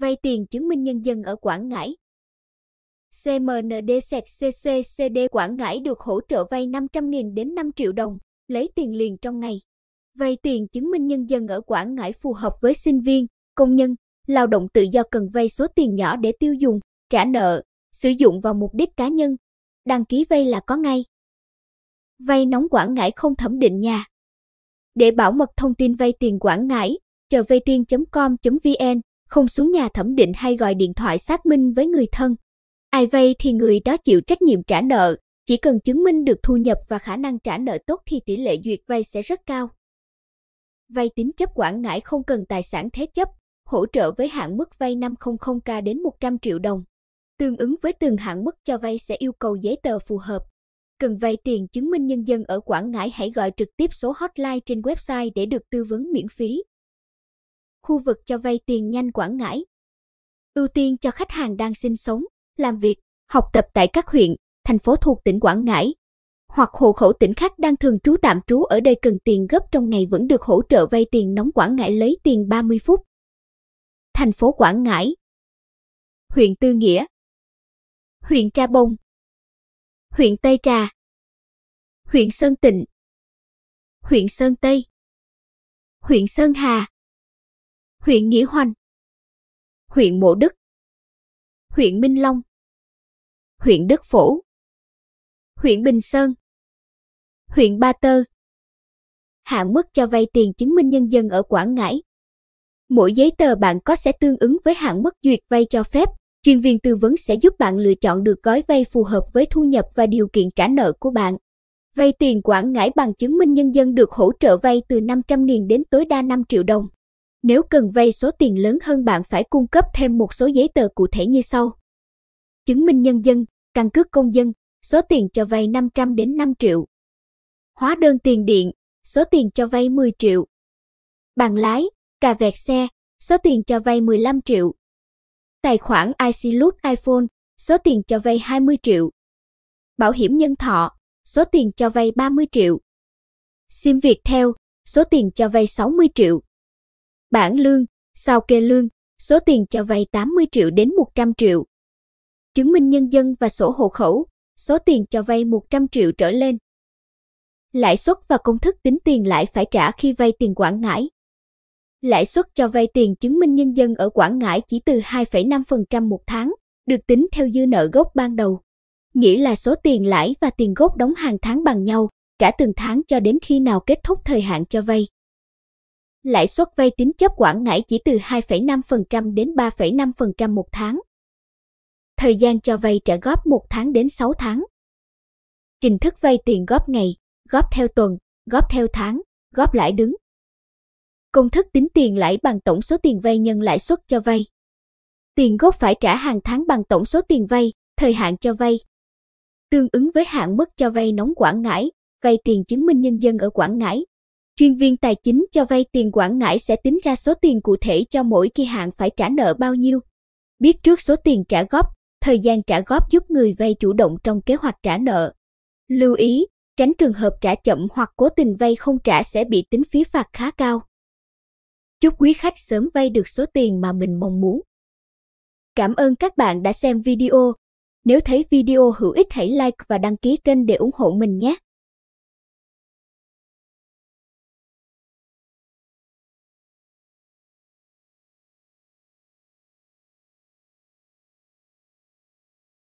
vay tiền chứng minh nhân dân ở Quảng Ngãi. CMND CCCD Quảng Ngãi được hỗ trợ vay 500.000 đến 5 triệu đồng, lấy tiền liền trong ngày. Vay tiền chứng minh nhân dân ở Quảng Ngãi phù hợp với sinh viên, công nhân, lao động tự do cần vay số tiền nhỏ để tiêu dùng, trả nợ, sử dụng vào mục đích cá nhân. Đăng ký vay là có ngay. Vay nóng Quảng Ngãi không thẩm định nhà. Để bảo mật thông tin vay tiền Quảng Ngãi, trờvaytien.com.vn không xuống nhà thẩm định hay gọi điện thoại xác minh với người thân. Ai vay thì người đó chịu trách nhiệm trả nợ, chỉ cần chứng minh được thu nhập và khả năng trả nợ tốt thì tỷ lệ duyệt vay sẽ rất cao. Vay tín chấp Quảng Ngãi không cần tài sản thế chấp, hỗ trợ với hạn mức vay 500k đến 100 triệu đồng. Tương ứng với từng hạn mức cho vay sẽ yêu cầu giấy tờ phù hợp. Cần vay tiền chứng minh nhân dân ở Quảng Ngãi hãy gọi trực tiếp số hotline trên website để được tư vấn miễn phí khu vực cho vay tiền nhanh Quảng Ngãi. Ưu tiên cho khách hàng đang sinh sống, làm việc, học tập tại các huyện, thành phố thuộc tỉnh Quảng Ngãi hoặc hộ khẩu tỉnh khác đang thường trú tạm trú ở đây cần tiền gấp trong ngày vẫn được hỗ trợ vay tiền nóng Quảng Ngãi lấy tiền 30 phút. Thành phố Quảng Ngãi Huyện Tư Nghĩa Huyện Tra Bông Huyện Tây Trà Huyện Sơn Tịnh Huyện Sơn Tây Huyện Sơn Hà huyện Nghĩa Hoành, huyện Mộ Đức, huyện Minh Long, huyện Đức Phổ, huyện Bình Sơn, huyện Ba Tơ. Hạn mức cho vay tiền chứng minh nhân dân ở Quảng Ngãi. Mỗi giấy tờ bạn có sẽ tương ứng với hạn mức duyệt vay cho phép. Chuyên viên tư vấn sẽ giúp bạn lựa chọn được gói vay phù hợp với thu nhập và điều kiện trả nợ của bạn. Vay tiền Quảng Ngãi bằng chứng minh nhân dân được hỗ trợ vay từ 500.000 đến tối đa 5 triệu đồng. Nếu cần vay số tiền lớn hơn bạn phải cung cấp thêm một số giấy tờ cụ thể như sau. Chứng minh nhân dân, căn cước công dân, số tiền cho vay 500 đến 5 triệu. Hóa đơn tiền điện, số tiền cho vay 10 triệu. Bằng lái, cà vẹt xe, số tiền cho vay 15 triệu. Tài khoản iSilut iPhone, số tiền cho vay 20 triệu. Bảo hiểm nhân thọ, số tiền cho vay 30 triệu. Sim Việt theo, số tiền cho vay 60 triệu bản lương, sau kê lương, số tiền cho vay 80 triệu đến 100 triệu. Chứng minh nhân dân và sổ hộ khẩu, số tiền cho vay 100 triệu trở lên. Lãi suất và công thức tính tiền lãi phải trả khi vay tiền Quảng Ngãi. Lãi suất cho vay tiền chứng minh nhân dân ở Quảng Ngãi chỉ từ 2,5% một tháng, được tính theo dư nợ gốc ban đầu. Nghĩa là số tiền lãi và tiền gốc đóng hàng tháng bằng nhau, trả từng tháng cho đến khi nào kết thúc thời hạn cho vay lãi suất vay tín chấp Quảng Ngãi chỉ từ 2,5% đến 3,5% một tháng. Thời gian cho vay trả góp 1 tháng đến 6 tháng. Hình thức vay tiền góp ngày, góp theo tuần, góp theo tháng, góp lãi đứng. Công thức tính tiền lãi bằng tổng số tiền vay nhân lãi suất cho vay. Tiền gốc phải trả hàng tháng bằng tổng số tiền vay, thời hạn cho vay. Tương ứng với hạn mức cho vay nóng Quảng Ngãi, vay tiền chứng minh nhân dân ở Quảng Ngãi chuyên viên tài chính cho vay tiền Quảng Ngãi sẽ tính ra số tiền cụ thể cho mỗi kỳ hạn phải trả nợ bao nhiêu. Biết trước số tiền trả góp, thời gian trả góp giúp người vay chủ động trong kế hoạch trả nợ. Lưu ý, tránh trường hợp trả chậm hoặc cố tình vay không trả sẽ bị tính phí phạt khá cao. Chúc quý khách sớm vay được số tiền mà mình mong muốn. Cảm ơn các bạn đã xem video. Nếu thấy video hữu ích hãy like và đăng ký kênh để ủng hộ mình nhé.